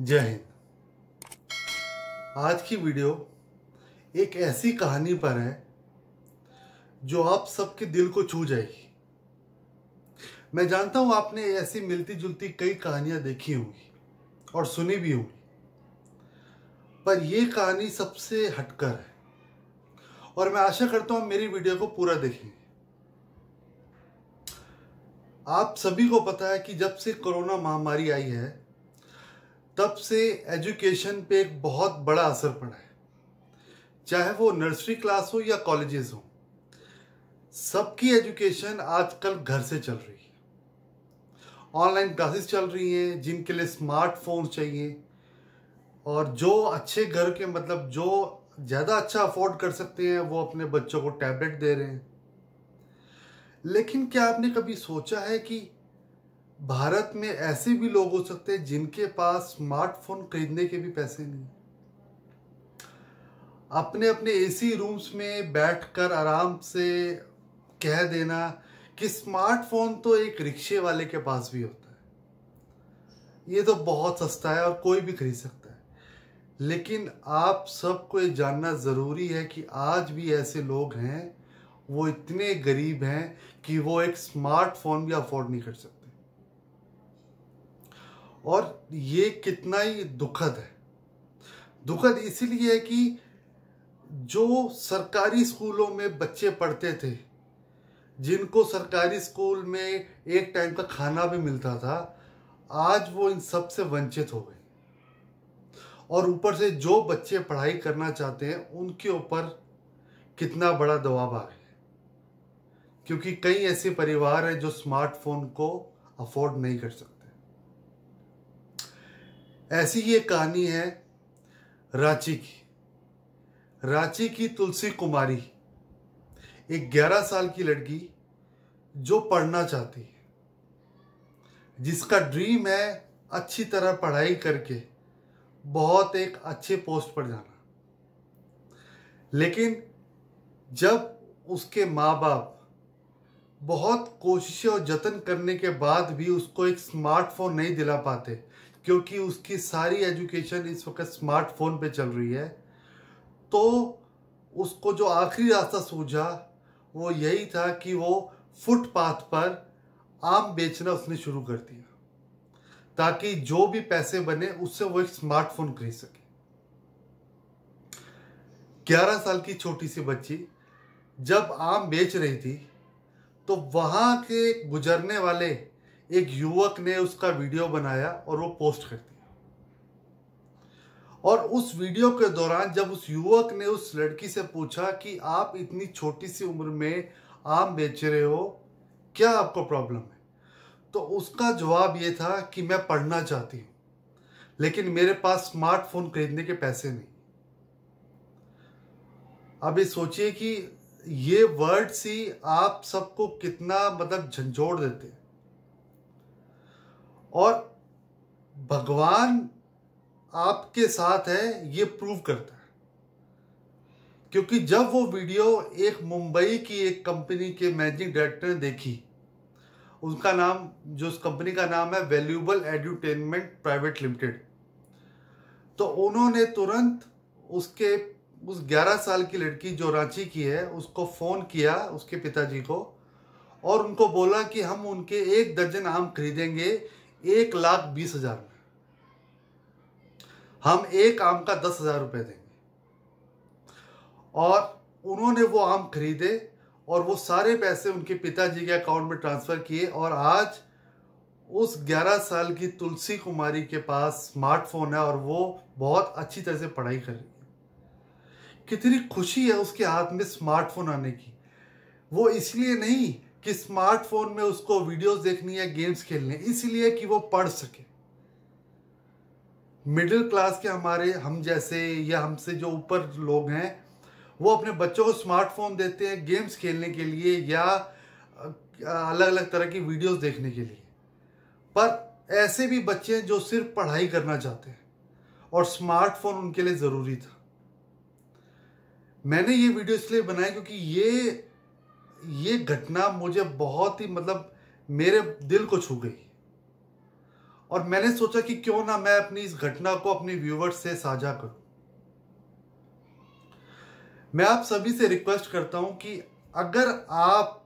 जय हिंद आज की वीडियो एक ऐसी कहानी पर है जो आप सबके दिल को छू जाएगी मैं जानता हूं आपने ऐसी मिलती जुलती कई कहानियां देखी होंगी और सुनी भी होंगी पर यह कहानी सबसे हटकर है और मैं आशा करता हूं मेरी वीडियो को पूरा देखेंगे आप सभी को पता है कि जब से कोरोना महामारी आई है तब से एजुकेशन पे एक बहुत बड़ा असर पड़ा है चाहे वो नर्सरी क्लास हो या कॉलेजेस हो सबकी एजुकेशन आजकल घर से चल रही है ऑनलाइन क्लासेस चल रही हैं जिनके लिए स्मार्टफोन चाहिए और जो अच्छे घर के मतलब जो ज़्यादा अच्छा अफोर्ड कर सकते हैं वो अपने बच्चों को टैबलेट दे रहे हैं लेकिन क्या आपने कभी सोचा है कि भारत में ऐसे भी लोग हो सकते हैं जिनके पास स्मार्टफोन खरीदने के भी पैसे नहीं अपने अपने एसी रूम्स में बैठकर आराम से कह देना कि स्मार्टफोन तो एक रिक्शे वाले के पास भी होता है ये तो बहुत सस्ता है और कोई भी खरीद सकता है लेकिन आप सबको ये जानना ज़रूरी है कि आज भी ऐसे लोग हैं वो इतने गरीब हैं कि वो एक स्मार्टफोन भी अफोर्ड नहीं कर सकते और ये कितना ही दुखद है दुखद इसीलिए है कि जो सरकारी स्कूलों में बच्चे पढ़ते थे जिनको सरकारी स्कूल में एक टाइम का खाना भी मिलता था आज वो इन सब से वंचित हो गए और ऊपर से जो बच्चे पढ़ाई करना चाहते हैं उनके ऊपर कितना बड़ा दबाव आ गया क्योंकि कई ऐसे परिवार हैं जो स्मार्टफोन को अफोर्ड नहीं कर सकते ऐसी ही एक कहानी है रांची की रांची की तुलसी कुमारी एक 11 साल की लड़की जो पढ़ना चाहती है जिसका ड्रीम है अच्छी तरह पढ़ाई करके बहुत एक अच्छे पोस्ट पर जाना लेकिन जब उसके माँ बाप बहुत कोशिशें और जतन करने के बाद भी उसको एक स्मार्टफोन नहीं दिला पाते क्योंकि उसकी सारी एजुकेशन इस वक्त स्मार्टफोन पे चल रही है तो उसको जो आखिरी रास्ता सूझा वो यही था कि वो फुटपाथ पर आम बेचना उसने शुरू कर दिया ताकि जो भी पैसे बने उससे वो एक स्मार्टफोन खरीद सके 11 साल की छोटी सी बच्ची जब आम बेच रही थी तो वहाँ के गुजरने वाले एक युवक ने उसका वीडियो बनाया और वो पोस्ट कर दिया और उस वीडियो के दौरान जब उस युवक ने उस लड़की से पूछा कि आप इतनी छोटी सी उम्र में आम बेच रहे हो क्या आपको प्रॉब्लम है तो उसका जवाब ये था कि मैं पढ़ना चाहती हूँ लेकिन मेरे पास स्मार्टफोन खरीदने के पैसे नहीं अब ये सोचिए कि ये वर्ड्स ही आप सबको कितना मतलब झंझोड़ देते हैं और भगवान आपके साथ है ये प्रूव करता है क्योंकि जब वो वीडियो एक मुंबई की एक कंपनी के मैनेजिंग डायरेक्टर ने देखी उनका नाम जो उस कंपनी का नाम है वैल्यूबल एडुटेनमेंट प्राइवेट लिमिटेड तो उन्होंने तुरंत उसके उस 11 साल की लड़की जो रांची की है उसको फ़ोन किया उसके पिताजी को और उनको बोला कि हम उनके एक दर्जन आम खरीदेंगे एक लाख बीस हजार में हम एक आम का दस हजार रुपये देंगे और उन्होंने वो आम खरीदे और वो सारे पैसे उनके पिताजी के अकाउंट में ट्रांसफर किए और आज उस 11 साल की तुलसी कुमारी के पास स्मार्टफोन है और वो बहुत अच्छी तरह से पढ़ाई कर रही है कितनी खुशी है उसके हाथ में स्मार्टफोन आने की वो इसलिए नहीं कि स्मार्टफोन में उसको वीडियोस देखनी है गेम्स खेलने इसलिए कि वो पढ़ सके मिडिल क्लास के हमारे हम जैसे या हमसे जो ऊपर लोग हैं वो अपने बच्चों को स्मार्टफोन देते हैं गेम्स खेलने के लिए या अलग अलग तरह की वीडियोस देखने के लिए पर ऐसे भी बच्चे हैं जो सिर्फ पढ़ाई करना चाहते हैं और स्मार्टफोन उनके लिए ज़रूरी था मैंने ये वीडियो इसलिए बनाई क्योंकि ये ये घटना मुझे बहुत ही मतलब मेरे दिल को छू गई और मैंने सोचा कि क्यों ना मैं अपनी इस घटना को अपने व्यूवर्स से साझा करूं मैं आप सभी से रिक्वेस्ट करता हूं कि अगर आप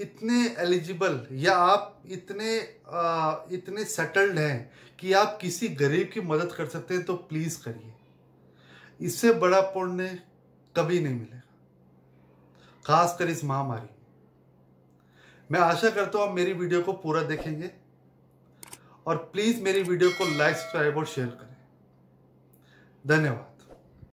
इतने एलिजिबल या आप इतने आ, इतने सेटल्ड हैं कि आप किसी गरीब की मदद कर सकते हैं तो प्लीज़ करिए इससे बड़ा पुण्य कभी नहीं मिलेगा खासकर इस महामारी मैं आशा करता हूं आप मेरी वीडियो को पूरा देखेंगे और प्लीज़ मेरी वीडियो को लाइक सब्सक्राइब और शेयर करें धन्यवाद